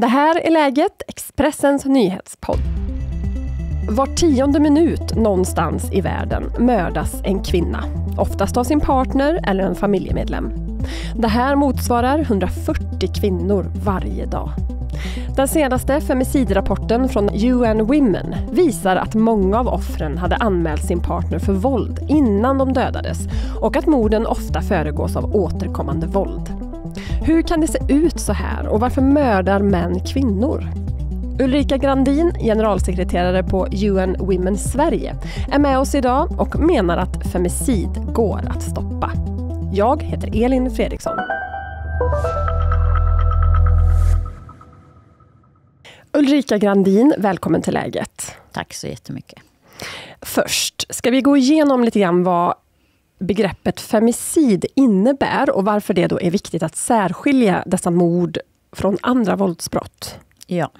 Det här är läget, Expressens nyhetspodd. Var tionde minut någonstans i världen mördas en kvinna. Oftast av sin partner eller en familjemedlem. Det här motsvarar 140 kvinnor varje dag. Den senaste femicidrapporten från UN Women visar att många av offren hade anmält sin partner för våld innan de dödades och att morden ofta föregås av återkommande våld. Hur kan det se ut så här och varför mördar män kvinnor? Ulrika Grandin, generalsekreterare på UN Women Sverige, är med oss idag och menar att femicid går att stoppa. Jag heter Elin Fredriksson. Ulrika Grandin, välkommen till Läget. Tack så jättemycket. Först ska vi gå igenom lite grann vad begreppet femicid innebär och varför det då är viktigt att särskilja dessa mord från andra våldsbrott. Ja.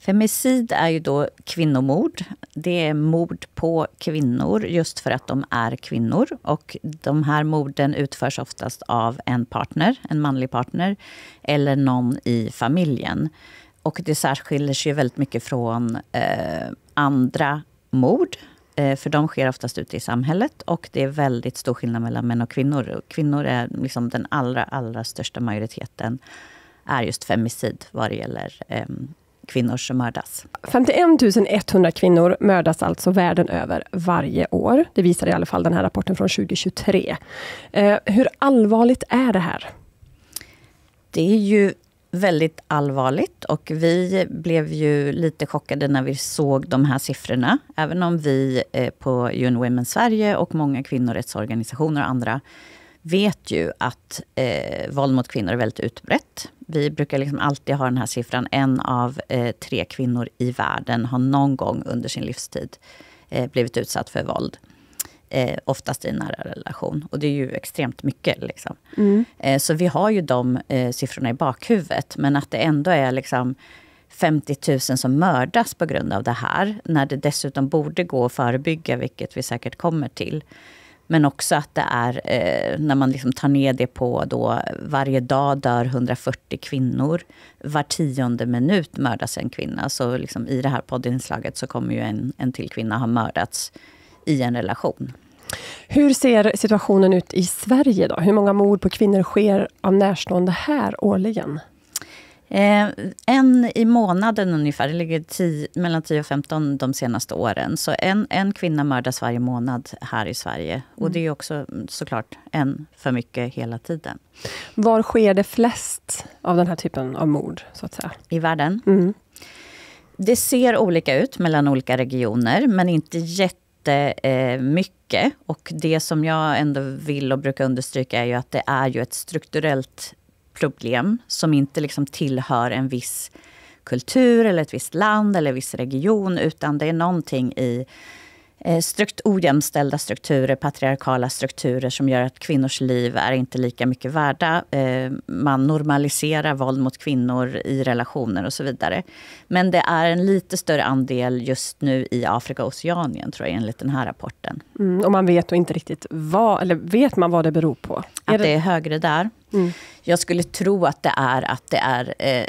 Femicid är ju då kvinnomord. Det är mord på kvinnor just för att de är kvinnor. Och de här morden utförs oftast av en partner, en manlig partner, eller någon i familjen. Och det särskiljer sig väldigt mycket från eh, andra mord Eh, för de sker oftast ute i samhället och det är väldigt stor skillnad mellan män och kvinnor. kvinnor är liksom den allra, allra största majoriteten är just femicid vad det gäller eh, kvinnor som mördas. 51 100 kvinnor mördas alltså världen över varje år. Det visar i alla fall den här rapporten från 2023. Eh, hur allvarligt är det här? Det är ju väldigt allvarligt och vi blev ju lite chockade när vi såg de här siffrorna. Även om vi eh, på UN Women Sverige och många kvinnorättsorganisationer och andra vet ju att eh, våld mot kvinnor är väldigt utbrett. Vi brukar liksom alltid ha den här siffran, en av eh, tre kvinnor i världen har någon gång under sin livstid eh, blivit utsatt för våld eh, oftast i nära relation. Och det är ju extremt mycket. Liksom. Mm. Eh, så vi har ju de eh, siffrorna i bakhuvudet. Men att det ändå är liksom 50 000 som mördas på grund av det här, när det dessutom borde gå att förebygga, vilket vi säkert kommer till. Men också att det är, eh, när man liksom tar ner det på då, varje dag dör 140 kvinnor. Var tionde minut mördas en kvinna. Så liksom i det här poddinslaget så kommer ju en, en till kvinna ha mördats i en relation. Hur ser situationen ut i Sverige? då? Hur många mord på kvinnor sker av närstående här årligen? Eh, en i månaden ungefär, det ligger tio, mellan 10 och 15 de senaste åren. Så en, en kvinna mördas varje månad här i Sverige. Mm. Och det är också mm, såklart en för mycket hela tiden. Var sker det flest av den här typen av mord? så att säga? I världen? Mm. Det ser olika ut mellan olika regioner, men inte jätte jättemycket. Eh, och det som jag ändå vill och brukar understryka är ju att det är ju ett strukturellt problem som inte liksom tillhör en viss kultur eller ett visst land eller en viss region, utan det är någonting i Eh, strukt, ojämställda strukturer, patriarkala strukturer som gör att kvinnors liv är inte lika mycket värda. Eh, man normaliserar våld mot kvinnor i relationer och så vidare. Men det är en lite större andel just nu i Afrika och Oceanien, tror jag, enligt den här rapporten. Mm, och man vet då inte riktigt vad, eller vet man vad det beror på? Att är det... det är högre där. Mm. Jag skulle tro att det är att det är eh,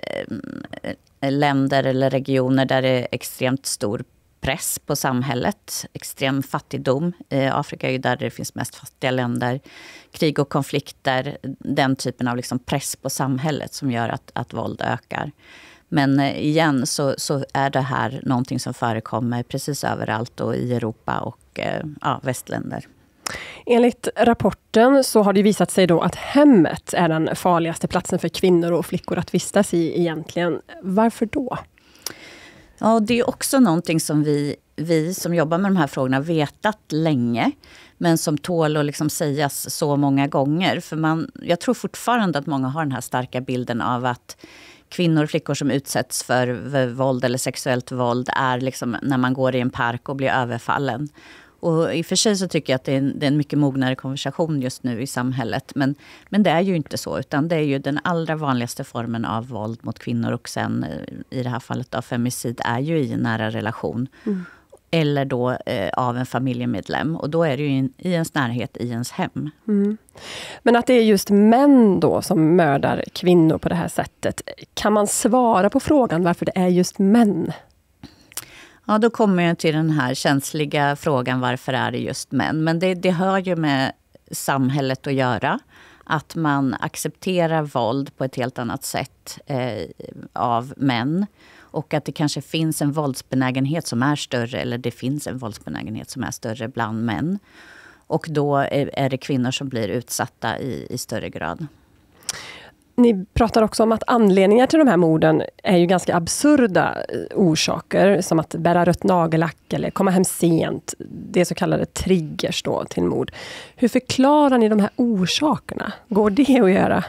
länder eller regioner där det är extremt stor press på samhället. Extrem fattigdom. Afrika är ju där det finns mest fattiga länder. Krig och konflikter. Den typen av liksom press på samhället som gör att, att våld ökar. Men eh, igen så, så, är det här någonting som förekommer precis överallt och i Europa och eh, ja, västländer. Enligt rapporten så har det visat sig då att hemmet är den farligaste platsen för kvinnor och flickor att vistas i egentligen. Varför då? Ja, och det är också någonting som vi, vi som jobbar med de här frågorna vetat länge. Men som tål att liksom sägas så många gånger. För man, jag tror fortfarande att många har den här starka bilden av att kvinnor och flickor som utsätts för våld eller sexuellt våld är liksom när man går i en park och blir överfallen. Och I och för sig så tycker jag att det är, en, det är en, mycket mognare konversation just nu i samhället. Men, men det är ju inte så, utan det är ju den allra vanligaste formen av våld mot kvinnor och sen eh, i det här fallet av femicid är ju i nära relation. Mm. Eller då eh, av en familjemedlem. Och då är det ju in, i ens närhet, i ens hem. Mm. Men att det är just män då som mördar kvinnor på det här sättet. Kan man svara på frågan varför det är just män? Ja, då kommer jag till den här känsliga frågan varför är det just män? Men det, det hör ju med samhället att göra. Att man accepterar våld på ett helt annat sätt eh, av män. Och att det kanske finns en våldsbenägenhet som är större, eller det finns en våldsbenägenhet som är större bland män. Och då är, eh, är det kvinnor som blir utsatta i, i större grad ni pratar också om att anledningar till de här morden är ju ganska absurda eh, orsaker, som att bära rött nagellack eller komma hem sent. Det är så kallade triggers då till mord. Hur förklarar ni de här orsakerna? Går det att göra?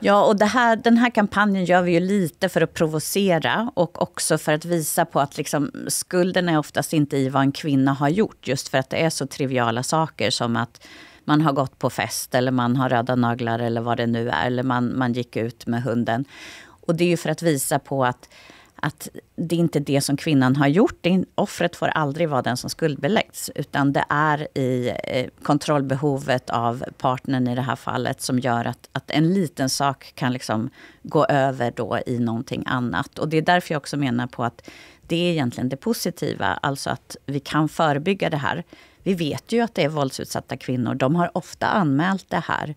Ja, och här, den här kampanjen gör vi ju lite för att provocera och också för att visa på att liksom, skulden är oftast inte i vad en kvinna har gjort, just för att det är så triviala saker som att man har gått på fest eller man har röda naglar eller vad det nu är. Eller man, man gick ut med hunden. Och det är ju för att visa på att, att det är inte det som kvinnan har gjort. Offret får aldrig vara den som skuldbeläggs. Utan det är i eh, kontrollbehovet av partnern i det här fallet som gör att, att en liten sak kan liksom gå över då i någonting annat. Och det är därför jag också menar på att det är egentligen det positiva, alltså att vi kan förebygga det här. Vi vet ju att det är våldsutsatta kvinnor. De har ofta anmält det här.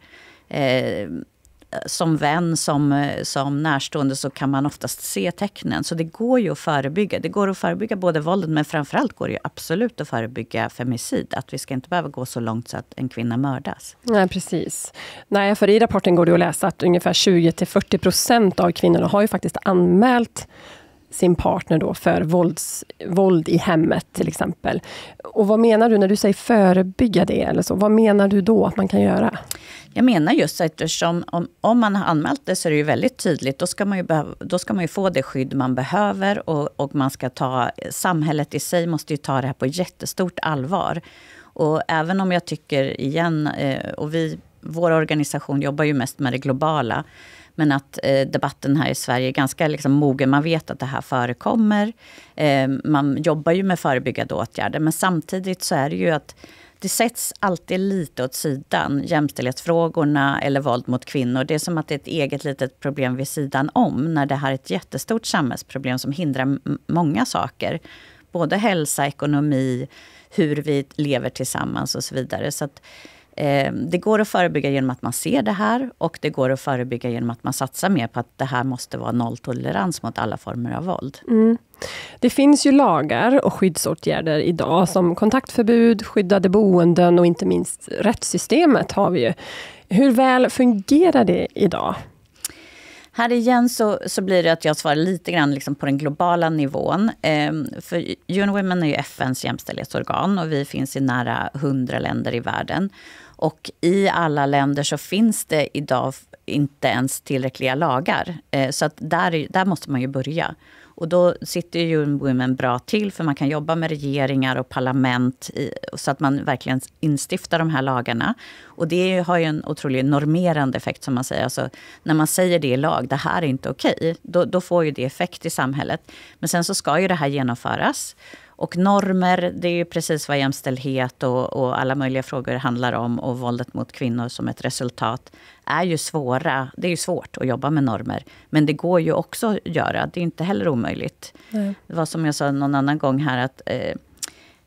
Eh, som vän, som, eh, som närstående, så kan man oftast se tecknen. Så det går ju att förebygga. Det går att förebygga både våldet, men framförallt går det absolut att förebygga femicid. Att vi ska inte behöva gå så långt så att en kvinna mördas. Nej, precis. Nej, för i rapporten går det att läsa att ungefär 20 till 40 procent av kvinnorna har ju faktiskt anmält sin partner då för vålds, våld i hemmet till exempel. Och vad menar du när du säger förebygga det? Eller så? Vad menar du då att man kan göra? Jag menar just att eftersom om, om man har anmält det så är det ju väldigt tydligt. Då ska man ju, behöva, då ska man ju få det skydd man behöver och, och man ska ta... Samhället i sig måste ju ta det här på jättestort allvar. Och även om jag tycker igen, eh, och vi, vår organisation jobbar ju mest med det globala, men att eh, debatten här i Sverige är ganska liksom mogen. Man vet att det här förekommer. Eh, man jobbar ju med förebyggande åtgärder. Men samtidigt så är det ju att det sätts alltid lite åt sidan. Jämställdhetsfrågorna eller våld mot kvinnor. Det är som att det är ett eget litet problem vid sidan om. När det här är ett jättestort samhällsproblem som hindrar många saker. Både hälsa, ekonomi, hur vi lever tillsammans och så vidare. Så att, Ehm, det går att förebygga genom att man ser det här och det går att förebygga genom att man satsar mer på att det här måste vara nolltolerans mot alla former av våld. Mm. Det finns ju lagar och skyddsåtgärder idag som kontaktförbud, skyddade boenden och inte minst rättssystemet har vi ju. Hur väl fungerar det idag? Här igen så, så blir det att jag svarar lite grann liksom på den globala nivån. Ehm, för UN Women är ju FNs jämställdhetsorgan och vi finns i nära 100 länder i världen. Och i alla länder så finns det idag inte ens tillräckliga lagar. Eh, så att där, där måste man ju börja. Och då sitter ju Women bra till, för man kan jobba med regeringar och parlament i, så att man verkligen instiftar de här lagarna. Och det har ju en otrolig normerande effekt, som man säger. Alltså, när man säger det i lag, det här är inte okej, då, då får ju det effekt i samhället. Men sen så ska ju det här genomföras och normer, det är ju precis vad jämställdhet och, och, alla möjliga frågor handlar om. Och våldet mot kvinnor som ett resultat är ju svåra. Det är ju svårt att jobba med normer. Men det går ju också att göra. Det är inte heller omöjligt. Nej. Det var som jag sa någon annan gång här att eh,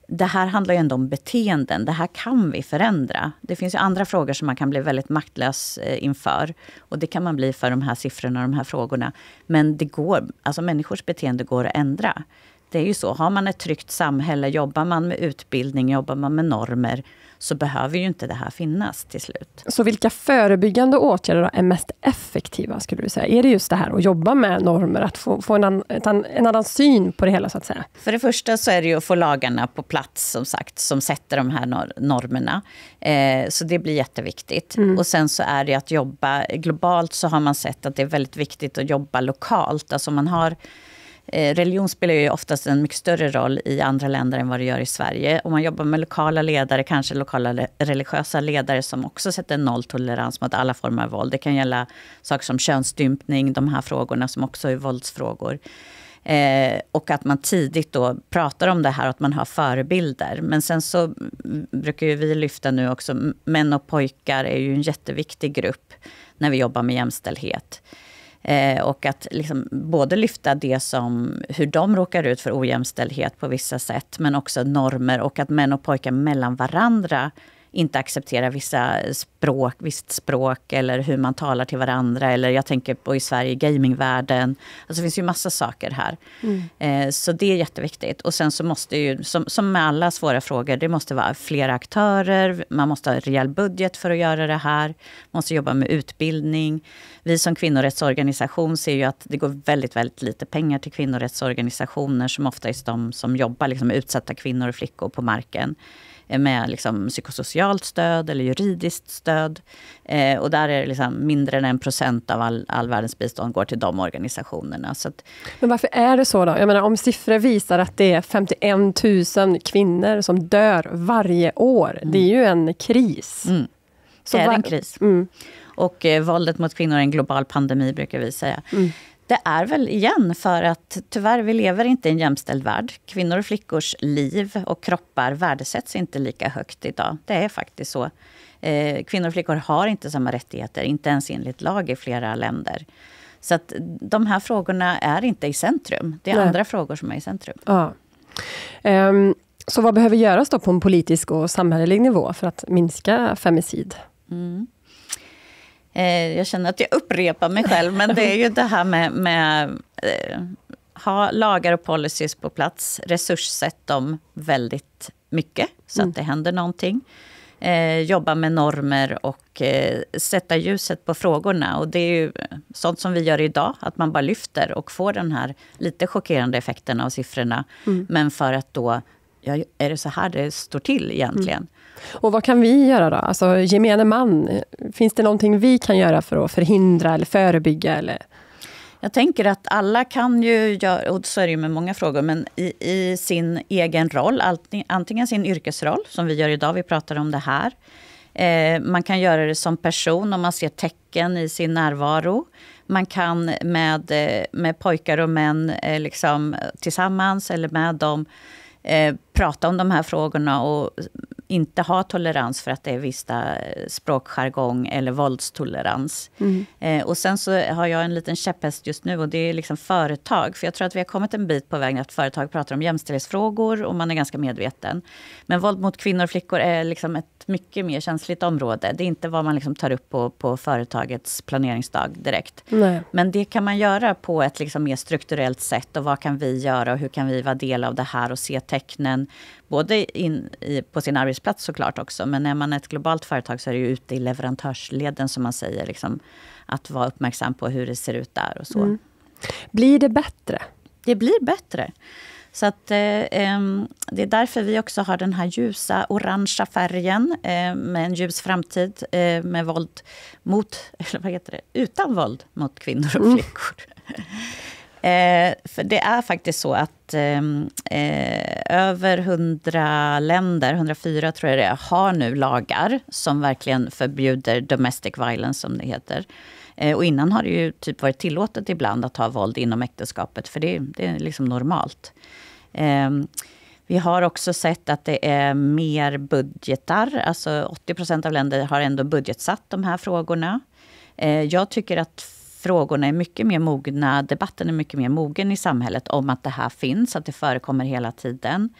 det här handlar ju ändå om beteenden. Det här kan vi förändra. Det finns ju andra frågor som man kan bli väldigt maktlös eh, inför. Och det kan man bli för de här siffrorna och de här frågorna. Men det går, alltså människors beteende går att ändra. Det är ju så, har man ett tryggt samhälle, jobbar man med utbildning, jobbar man med normer, så behöver ju inte det här finnas till slut. Så vilka förebyggande åtgärder är mest effektiva, skulle du säga? Är det just det här att jobba med normer, att få, få en, an, en, annan syn på det hela, så att säga? För det första så är det ju att få lagarna på plats, som sagt, som sätter de här normerna. Eh, så det blir jätteviktigt. Mm. Och sen så är det att jobba, globalt så har man sett att det är väldigt viktigt att jobba lokalt, alltså man har Eh, religion spelar ju oftast en mycket större roll i andra länder än vad det gör i Sverige. Om man jobbar med lokala ledare, kanske lokala religiösa ledare som också sätter nolltolerans mot alla former av våld. Det kan gälla saker som könsstympning, de här frågorna som också är våldsfrågor. Eh, och att man tidigt då pratar om det här och att man har förebilder. Men sen så brukar ju vi lyfta nu också, män och pojkar är ju en jätteviktig grupp när vi jobbar med jämställdhet. Eh, och att liksom både lyfta det som hur de råkar ut för ojämställdhet på vissa sätt, men också normer och att män och pojkar mellan varandra inte acceptera vissa språk, visst språk eller hur man talar till varandra. Eller jag tänker på i Sverige, gamingvärlden. Alltså det finns ju massa saker här. Mm. Eh, så det är jätteviktigt. Och sen så måste ju, som, som med alla svåra frågor, det måste vara flera aktörer. Man måste ha en rejäl budget för att göra det här. Man måste jobba med utbildning. Vi som kvinnorättsorganisation ser ju att det går väldigt, väldigt lite pengar till kvinnorättsorganisationer som ofta är de som jobbar liksom, med utsatta kvinnor och flickor på marken. Eh, med liksom psykosocialt stöd eller juridiskt stöd. Eh, och där är det liksom mindre än en procent av all, all världens bistånd går till de organisationerna. Att, Men varför är det så då? Jag menar om siffror visar att det är 51 000 kvinnor som dör varje år. Mm. Det är ju en kris. Mm. Så det är en kris. Mm. Och eh, våldet mot kvinnor är en global pandemi, brukar vi säga. Mm. Det är väl igen för att tyvärr, vi lever inte i en jämställd värld. Kvinnor och flickors liv och kroppar värdesätts inte lika högt idag. Det är faktiskt så. Eh, kvinnor och flickor har inte samma rättigheter, inte ens enligt lag i flera länder. Så att de här frågorna är inte i centrum. Det är Nej. andra frågor som är i centrum. Ja. Um, så vad behöver göras då på en politisk och samhällelig nivå för att minska femicid? Mm. Eh, jag känner att jag upprepar mig själv, men det är ju det här med, med eh, ha lagar och policies på plats, resurssätt dem väldigt mycket så mm. att det händer någonting. Eh, jobba med normer och eh, sätta ljuset på frågorna. Och det är ju sånt som vi gör idag, att man bara lyfter och får den här lite chockerande effekten av siffrorna. Mm. Men för att då ja, är det så här det står till egentligen? Mm. Och vad kan vi göra då? Alltså gemene man, finns det någonting vi kan göra för att förhindra eller förebygga? Eller? Jag tänker att alla kan ju, göra, och så är det ju med många frågor, men i, i sin egen roll, antingen sin yrkesroll, som vi gör idag, vi pratar om det här. Eh, man kan göra det som person om man ser tecken i sin närvaro. Man kan med, eh, med pojkar och män eh, liksom, tillsammans eller med dem Eh, prata om de här frågorna och inte ha tolerans för att det är vissa eh, språkjargong eller våldstolerans. Mm. Eh, och sen så har jag en liten käpphäst just nu och det är liksom företag. För jag tror att vi har kommit en bit på vägen att företag pratar om jämställdhetsfrågor och man är ganska medveten. Men våld mot kvinnor och flickor är liksom ett mycket mer känsligt område. Det är inte vad man liksom tar upp på, på företagets planeringsdag direkt. Nej. Men det kan man göra på ett liksom mer strukturellt sätt och vad kan vi göra och hur kan vi vara del av det här och se tecknen både in i, på sin arbetsplats såklart också, men är man ett globalt företag så är det ju ute i leverantörsleden som man säger, liksom, att vara uppmärksam på hur det ser ut där och så. Mm. Blir det bättre? Det blir bättre. Så att, eh, det är därför vi också har den här ljusa orangea färgen eh, med en ljus framtid eh, med våld mot, eller vad heter det, utan våld mot kvinnor och mm. flickor. Mm. Eh, för det är faktiskt så att ehm, eh, över 100 länder, 104 tror jag det är, har nu lagar som verkligen förbjuder domestic violence, som det heter. Eh, och innan har det ju typ varit tillåtet ibland att ha våld inom äktenskapet, för det, det är liksom normalt. Ehm, vi har också sett att det är mer budgetar. Alltså 80 procent av länder har ändå budgetsatt de här frågorna. Eh, jag tycker att frågorna är mycket mer mogna, debatten är mycket mer mogen i samhället om att det här finns, att det förekommer hela tiden.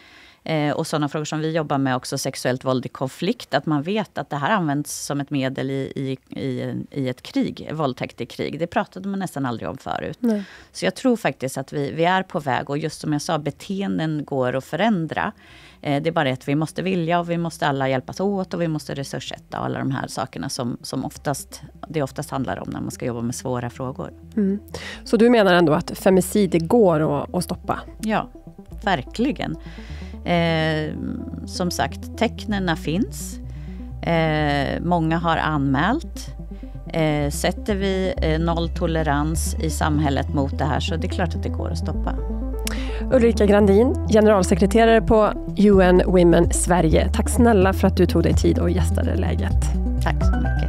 Eh, och sådana frågor som vi jobbar med också, sexuellt våld i konflikt, att man vet att det här används som ett medel i, i, i, i ett krig, våldtäkt i krig. Det pratade man nästan aldrig om förut. Nej. Så jag tror faktiskt att vi, vi är på väg och just som jag sa, beteenden går att förändra. Eh, det är bara det att vi måste vilja och vi måste alla hjälpas åt och vi måste resurssätta alla de här sakerna som, som oftast, det oftast handlar om när man ska jobba med svåra frågor. Mm. Så du menar ändå att femicid går att, att stoppa? Ja, verkligen. Eh, som sagt, tecknen finns. Eh, många har anmält. Eh, sätter vi eh, nolltolerans i samhället mot det här så det är klart att det går att stoppa. Ulrika Grandin, generalsekreterare på UN Women Sverige. Tack snälla för att du tog dig tid och gästade Läget. Tack så mycket.